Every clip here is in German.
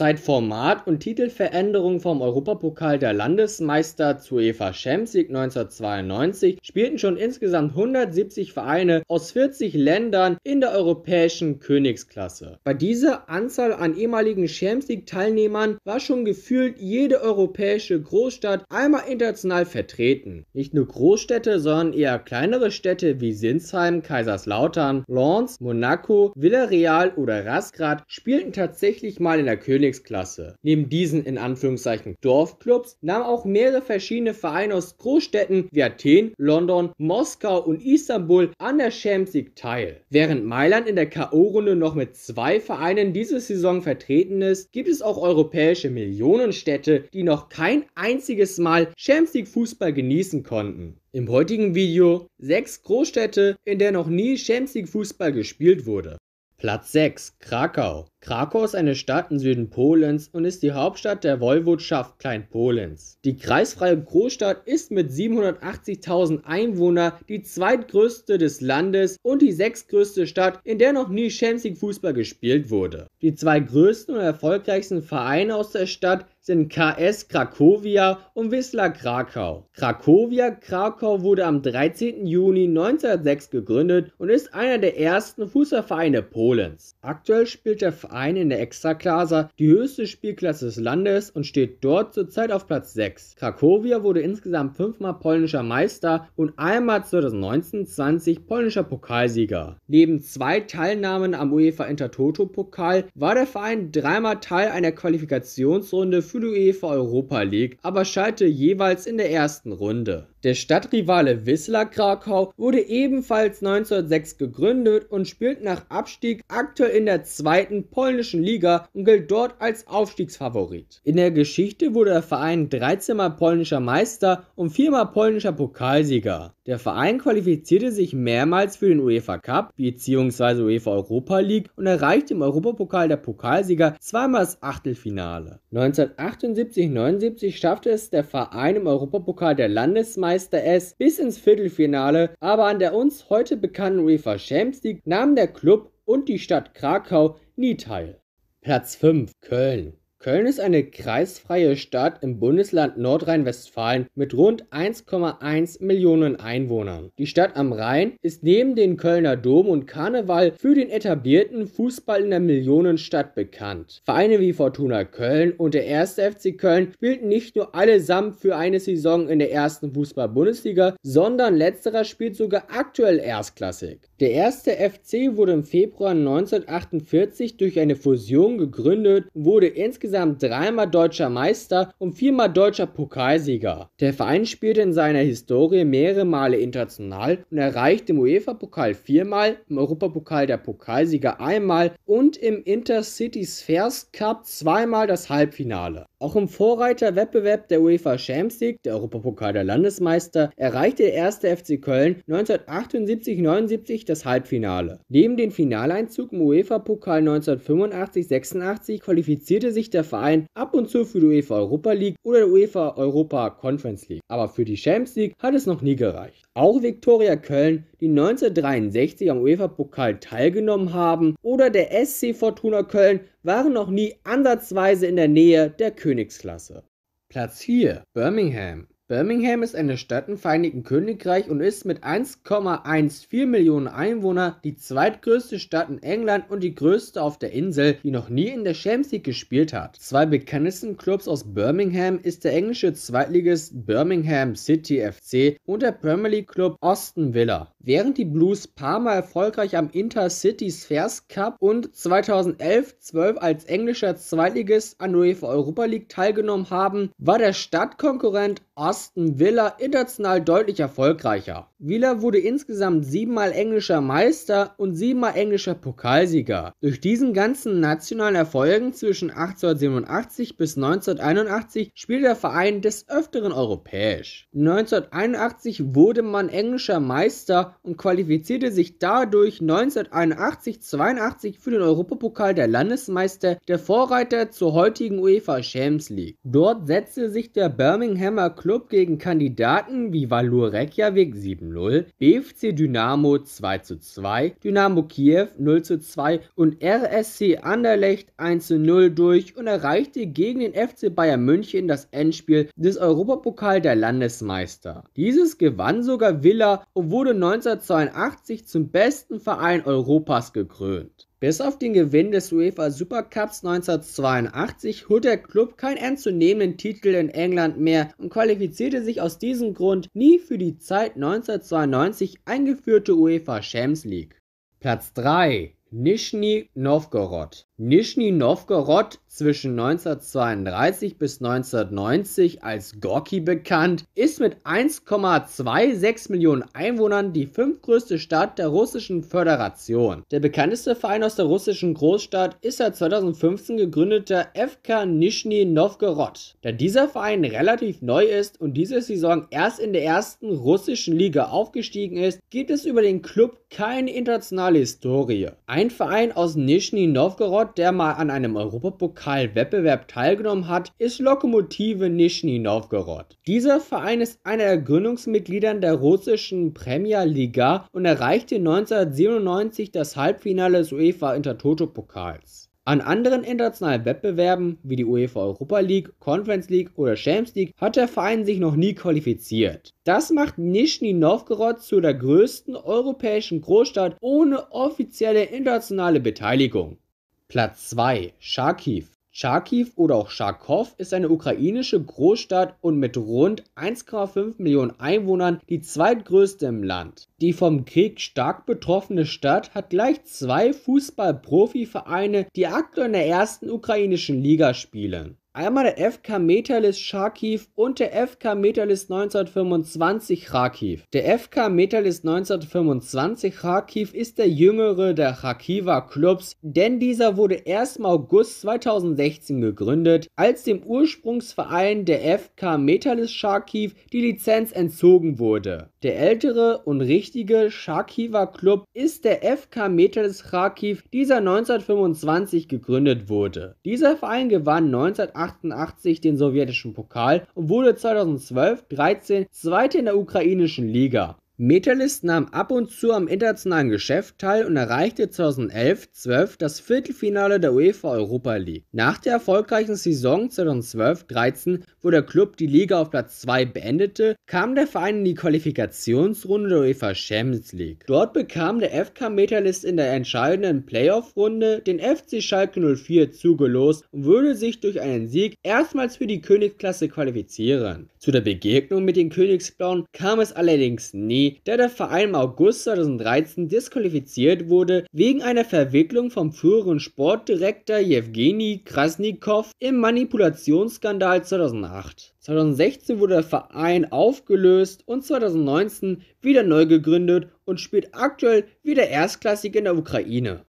Seit Format- und Titelveränderung vom Europapokal der Landesmeister zu Eva League 1992 spielten schon insgesamt 170 Vereine aus 40 Ländern in der europäischen Königsklasse. Bei dieser Anzahl an ehemaligen Champions Teilnehmern war schon gefühlt jede europäische Großstadt einmal international vertreten. Nicht nur Großstädte, sondern eher kleinere Städte wie Sinsheim, Kaiserslautern, Lens, Monaco, Villarreal oder Raskrat spielten tatsächlich mal in der Königsklasse Königsklasse. Neben diesen in Anführungszeichen Dorfclubs nahmen auch mehrere verschiedene Vereine aus Großstädten wie Athen, London, Moskau und Istanbul an der Champions League teil. Während Mailand in der K.O.-Runde noch mit zwei Vereinen diese Saison vertreten ist, gibt es auch europäische Millionenstädte, die noch kein einziges Mal Champions League Fußball genießen konnten. Im heutigen Video sechs Großstädte, in der noch nie Champions League Fußball gespielt wurde. Platz 6 Krakau Krakau ist eine Stadt im Süden Polens und ist die Hauptstadt der Woiwodschaft Kleinpolens. Die kreisfreie Großstadt ist mit 780.000 Einwohnern die zweitgrößte des Landes und die sechstgrößte Stadt, in der noch nie Champions League Fußball gespielt wurde. Die zwei größten und erfolgreichsten Vereine aus der Stadt sind KS Krakowia und Wisla Krakau. Krakowia Krakau wurde am 13. Juni 1906 gegründet und ist einer der ersten Fußballvereine Polens. Aktuell spielt der Verein in der Ekstraklasa, die höchste Spielklasse des Landes, und steht dort zurzeit auf Platz 6. Krakowia wurde insgesamt fünfmal polnischer Meister und einmal 2019-20 polnischer Pokalsieger. Neben zwei Teilnahmen am UEFA Intertoto-Pokal war der Verein dreimal Teil einer Qualifikationsrunde für für die UEFA Europa League, aber scheiterte jeweils in der ersten Runde der Stadtrivale Wisla Krakau wurde ebenfalls 1906 gegründet und spielt nach Abstieg aktuell in der zweiten polnischen Liga und gilt dort als Aufstiegsfavorit. In der Geschichte wurde der Verein 13 Mal polnischer Meister und 4 Mal polnischer Pokalsieger. Der Verein qualifizierte sich mehrmals für den UEFA Cup bzw. UEFA Europa League und erreichte im Europapokal der Pokalsieger zweimal das Achtelfinale. 1978-79 schaffte es der Verein im Europapokal der Landesmeister Meister S bis ins Viertelfinale, aber an der uns heute bekannten UEFA Champions League nahmen der Club und die Stadt Krakau nie teil. Platz 5 Köln Köln ist eine kreisfreie Stadt im Bundesland Nordrhein-Westfalen mit rund 1,1 Millionen Einwohnern. Die Stadt am Rhein ist neben den Kölner Dom und Karneval für den etablierten Fußball in der Millionenstadt bekannt. Vereine wie Fortuna Köln und der 1. FC Köln spielten nicht nur allesamt für eine Saison in der ersten Fußball-Bundesliga, sondern letzterer spielt sogar aktuell erstklassig. Der erste FC wurde im Februar 1948 durch eine Fusion gegründet und wurde insgesamt insgesamt dreimal deutscher Meister und viermal deutscher Pokalsieger. Der Verein spielte in seiner Historie mehrere Male international und erreichte im UEFA-Pokal viermal, im Europapokal der Pokalsieger einmal und im Intercity Spheres Cup zweimal das Halbfinale. Auch im Vorreiterwettbewerb der UEFA Champions League, der Europapokal der Landesmeister, erreichte der erste FC Köln 1978-79 das Halbfinale. Neben dem Finaleinzug im UEFA-Pokal 1985-86 qualifizierte sich der der Verein ab und zu für die UEFA Europa League oder die UEFA Europa Conference League. Aber für die Champions League hat es noch nie gereicht. Auch Viktoria Köln, die 1963 am UEFA-Pokal teilgenommen haben, oder der SC Fortuna Köln waren noch nie ansatzweise in der Nähe der Königsklasse. Platz 4 Birmingham Birmingham ist eine Stadt im Vereinigten Königreich und ist mit 1,14 Millionen Einwohnern die zweitgrößte Stadt in England und die größte auf der Insel, die noch nie in der Champions League gespielt hat. Zwei bekanntesten Clubs aus Birmingham ist der englische Zweitligist Birmingham City FC und der Premier League Club Austin Villa. Während die Blues Parma erfolgreich am Intercity Spheres Cup und 2011-12 als englischer Zweitligist an UEFA Europa League teilgenommen haben, war der Stadtkonkurrent Austin Villa international deutlich erfolgreicher. Villa wurde insgesamt siebenmal englischer Meister und siebenmal englischer Pokalsieger. Durch diesen ganzen nationalen Erfolgen zwischen 1887 bis 1981 spielte der Verein des Öfteren europäisch. 1981 wurde man englischer Meister und qualifizierte sich dadurch 1981-82 für den Europapokal der Landesmeister, der Vorreiter zur heutigen UEFA Champions League. Dort setzte sich der Birminghamer Club gegen Kandidaten wie Valur Reykjavik 7-0, BFC Dynamo 2-2, Dynamo Kiew 0-2 und RSC Anderlecht 1-0 durch und erreichte gegen den FC Bayern München das Endspiel des Europapokal der Landesmeister. Dieses gewann sogar Villa und wurde 19 1982 zum besten Verein Europas gekrönt. Bis auf den Gewinn des UEFA Supercups 1982 holt der Club keinen ernstzunehmenden Titel in England mehr und qualifizierte sich aus diesem Grund nie für die Zeit 1992 eingeführte UEFA Champions League. Platz 3 Nischni Nowgorod. Nischni Nowgorod, zwischen 1932 bis 1990 als Gorki bekannt, ist mit 1,26 Millionen Einwohnern die fünftgrößte Stadt der russischen Föderation. Der bekannteste Verein aus der russischen Großstadt ist der 2015 gegründete FK Nischni Nowgorod. Da dieser Verein relativ neu ist und diese Saison erst in der ersten russischen Liga aufgestiegen ist, gibt es über den Club keine internationale Historie. Ein ein Verein aus Nischni Nowgorod, der mal an einem Europapokal-Wettbewerb teilgenommen hat, ist Lokomotive Nischni Nowgorod. Dieser Verein ist einer der Gründungsmitglieder der russischen Premier Liga und erreichte 1997 das Halbfinale des UEFA Intertoto-Pokals. An anderen internationalen Wettbewerben wie die UEFA Europa League, Conference League oder Champions League hat der Verein sich noch nie qualifiziert. Das macht Nischni Novgorod zu der größten europäischen Großstadt ohne offizielle internationale Beteiligung. Platz 2 Charkiw Charkiw oder auch Charkow ist eine ukrainische Großstadt und mit rund 1,5 Millionen Einwohnern die zweitgrößte im Land. Die vom Krieg stark betroffene Stadt hat gleich zwei Fußball-Profi-Vereine, die aktuell in der ersten ukrainischen Liga spielen. Einmal der FK Metalist Charkiw und der FK Metalist 1925 Charkiw. Der FK Metalist 1925 Charkiw ist der jüngere der Charkiwer Clubs, denn dieser wurde erst im August 2016 gegründet, als dem Ursprungsverein der FK Metalist Charkiw die Lizenz entzogen wurde. Der ältere und richtig wichtige Charkiwer Club ist der FK Metals Charkiw, dieser 1925 gegründet wurde. Dieser Verein gewann 1988 den sowjetischen Pokal und wurde 2012-13 Zweiter in der ukrainischen Liga. Metalist nahm ab und zu am internationalen Geschäft teil und erreichte 2011-12 das Viertelfinale der UEFA Europa League. Nach der erfolgreichen Saison 2012-13, wo der Club die Liga auf Platz 2 beendete, kam der Verein in die Qualifikationsrunde der UEFA Champions League. Dort bekam der FK Metalist in der entscheidenden Playoff-Runde den FC Schalke 04 zugelost und würde sich durch einen Sieg erstmals für die Königsklasse qualifizieren. Zu der Begegnung mit den Königsblauen kam es allerdings nie der der Verein im August 2013 disqualifiziert wurde wegen einer Verwicklung vom früheren Sportdirektor Jewgeni Krasnikow im Manipulationsskandal 2008. 2016 wurde der Verein aufgelöst und 2019 wieder neu gegründet und spielt aktuell wieder erstklassig in der Ukraine.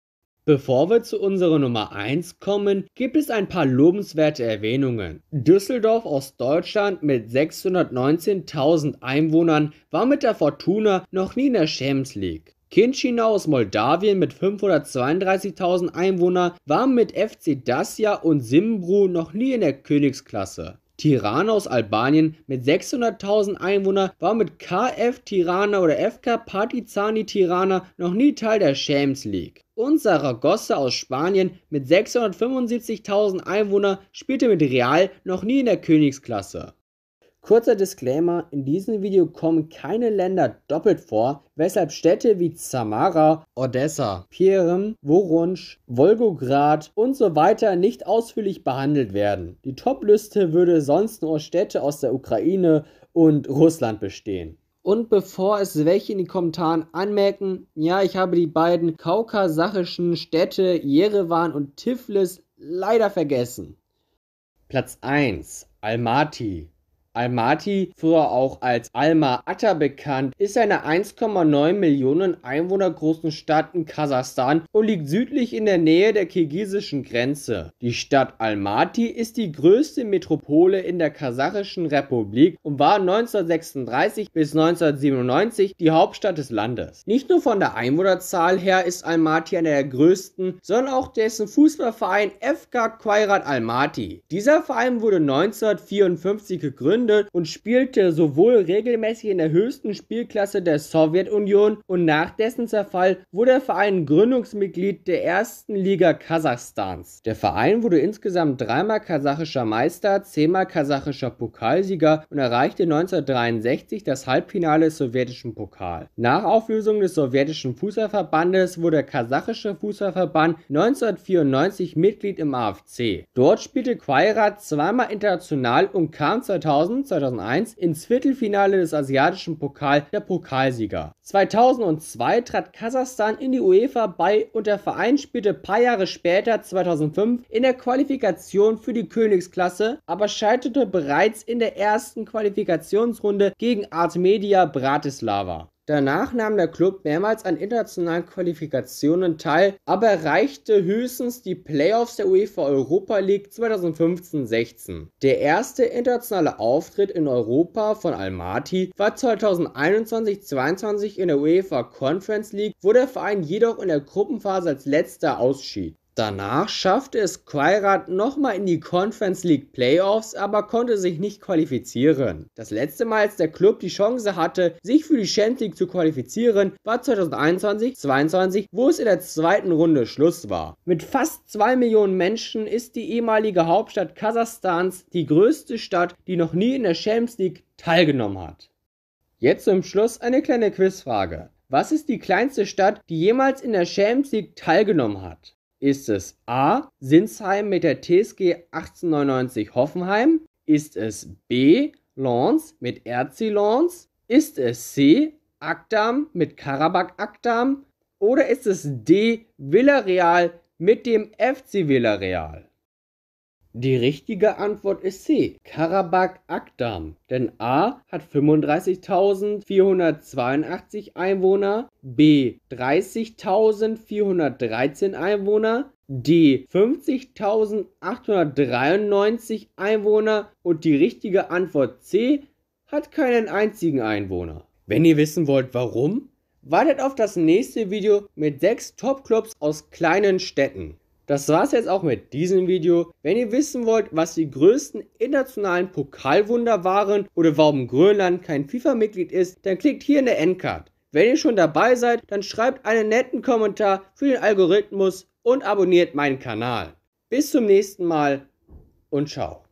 Bevor wir zu unserer Nummer 1 kommen, gibt es ein paar lobenswerte Erwähnungen. Düsseldorf aus Deutschland mit 619.000 Einwohnern war mit der Fortuna noch nie in der Champions League. Kinschina aus Moldawien mit 532.000 Einwohnern war mit FC Dacia und Simbru noch nie in der Königsklasse. Tirana aus Albanien mit 600.000 Einwohnern war mit KF Tirana oder FK Partizani Tirana noch nie Teil der Champions League und Saragossa aus Spanien mit 675.000 Einwohnern spielte mit Real noch nie in der Königsklasse. Kurzer Disclaimer, in diesem Video kommen keine Länder doppelt vor, weshalb Städte wie Samara, Odessa, Pirem, Worunsch, Volgograd und so weiter nicht ausführlich behandelt werden. Die Topliste würde sonst nur Städte aus der Ukraine und Russland bestehen. Und bevor es welche in den Kommentaren anmerken, ja, ich habe die beiden kaukasachischen Städte Jerewan und Tiflis leider vergessen. Platz 1 Almaty Almaty, früher auch als Alma Ata bekannt, ist eine 1,9 Millionen Einwohner großen Stadt in Kasachstan und liegt südlich in der Nähe der kirgisischen Grenze. Die Stadt Almaty ist die größte Metropole in der kasachischen Republik und war 1936 bis 1997 die Hauptstadt des Landes. Nicht nur von der Einwohnerzahl her ist Almaty einer der größten, sondern auch dessen Fußballverein FK Quairat Almaty. Dieser Verein wurde 1954 gegründet gegründet und spielte sowohl regelmäßig in der höchsten Spielklasse der Sowjetunion und nach dessen Zerfall wurde der Verein Gründungsmitglied der ersten Liga Kasachstans. Der Verein wurde insgesamt dreimal kasachischer Meister, zehnmal kasachischer Pokalsieger und erreichte 1963 das Halbfinale des sowjetischen Pokals. Nach Auflösung des sowjetischen Fußballverbandes wurde der kasachische Fußballverband 1994 Mitglied im AFC. Dort spielte Quairat zweimal international und kam 2000 2000, 2001 ins Viertelfinale des asiatischen Pokal der Pokalsieger. 2002 trat Kasachstan in die UEFA bei und der Verein spielte paar Jahre später, 2005, in der Qualifikation für die Königsklasse, aber scheiterte bereits in der ersten Qualifikationsrunde gegen Artmedia Bratislava. Danach nahm der Klub mehrmals an internationalen Qualifikationen teil, aber erreichte höchstens die Playoffs der UEFA Europa League 2015-16. Der erste internationale Auftritt in Europa von Almaty war 2021-22 in der UEFA Conference League, wo der Verein jedoch in der Gruppenphase als letzter ausschied. Danach schaffte es Quairat nochmal in die Conference League Playoffs, aber konnte sich nicht qualifizieren. Das letzte Mal, als der Club die Chance hatte, sich für die Champions League zu qualifizieren, war 2021-22, wo es in der zweiten Runde Schluss war. Mit fast 2 Millionen Menschen ist die ehemalige Hauptstadt Kasachstans die größte Stadt, die noch nie in der Champions League teilgenommen hat. Jetzt zum Schluss eine kleine Quizfrage. Was ist die kleinste Stadt, die jemals in der Champions League teilgenommen hat? Ist es A. Sinsheim mit der TSG 1899 Hoffenheim? Ist es B. Lons mit RC Lons? Ist es C. Akdam mit Karabakh Akdam? Oder ist es D. Villarreal mit dem FC Villarreal? Die richtige Antwort ist C. Karabakh Akdam. Denn A hat 35.482 Einwohner, B 30.413 Einwohner, D 50.893 Einwohner und die richtige Antwort C hat keinen einzigen Einwohner. Wenn ihr wissen wollt, warum, wartet auf das nächste Video mit 6 Topclubs aus kleinen Städten. Das war's jetzt auch mit diesem Video. Wenn ihr wissen wollt, was die größten internationalen Pokalwunder waren oder warum Grönland kein FIFA-Mitglied ist, dann klickt hier in der Endcard. Wenn ihr schon dabei seid, dann schreibt einen netten Kommentar für den Algorithmus und abonniert meinen Kanal. Bis zum nächsten Mal und ciao.